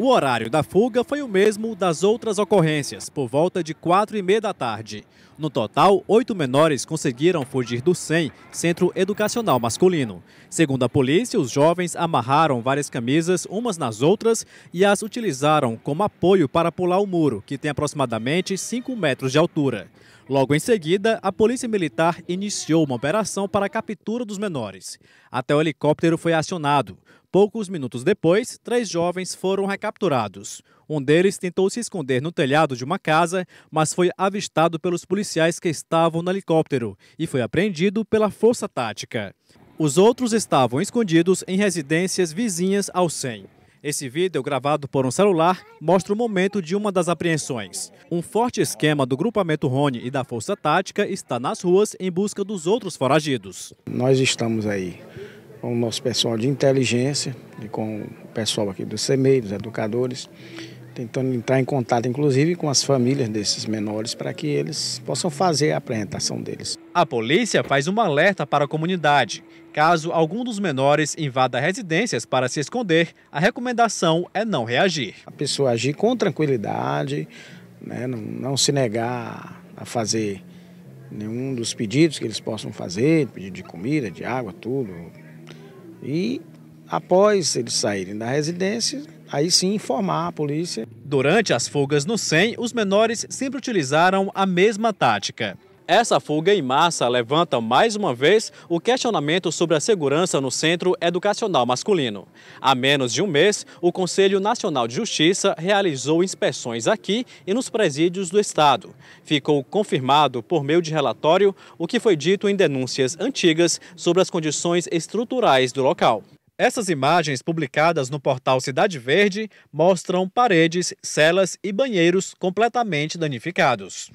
O horário da fuga foi o mesmo das outras ocorrências, por volta de 4 e meia da tarde. No total, oito menores conseguiram fugir do SEM, Centro Educacional Masculino. Segundo a polícia, os jovens amarraram várias camisas umas nas outras e as utilizaram como apoio para pular o muro, que tem aproximadamente 5 metros de altura. Logo em seguida, a Polícia Militar iniciou uma operação para a captura dos menores. Até o helicóptero foi acionado. Poucos minutos depois, três jovens foram recapturados. Um deles tentou se esconder no telhado de uma casa, mas foi avistado pelos policiais que estavam no helicóptero e foi apreendido pela Força Tática. Os outros estavam escondidos em residências vizinhas ao SEM. Esse vídeo, gravado por um celular, mostra o momento de uma das apreensões. Um forte esquema do grupamento Rony e da Força Tática está nas ruas em busca dos outros foragidos. Nós estamos aí com o nosso pessoal de inteligência e com o pessoal aqui do CEMEI, dos educadores, tentando entrar em contato, inclusive, com as famílias desses menores para que eles possam fazer a apresentação deles. A polícia faz um alerta para a comunidade. Caso algum dos menores invada residências para se esconder, a recomendação é não reagir. A pessoa agir com tranquilidade, né, não, não se negar a fazer nenhum dos pedidos que eles possam fazer, pedido de comida, de água, tudo, e após eles saírem da residência, aí sim informar a polícia. Durante as fugas no SEM, os menores sempre utilizaram a mesma tática. Essa fuga em massa levanta mais uma vez o questionamento sobre a segurança no centro educacional masculino. Há menos de um mês, o Conselho Nacional de Justiça realizou inspeções aqui e nos presídios do Estado. Ficou confirmado, por meio de relatório, o que foi dito em denúncias antigas sobre as condições estruturais do local. Essas imagens, publicadas no portal Cidade Verde, mostram paredes, celas e banheiros completamente danificados.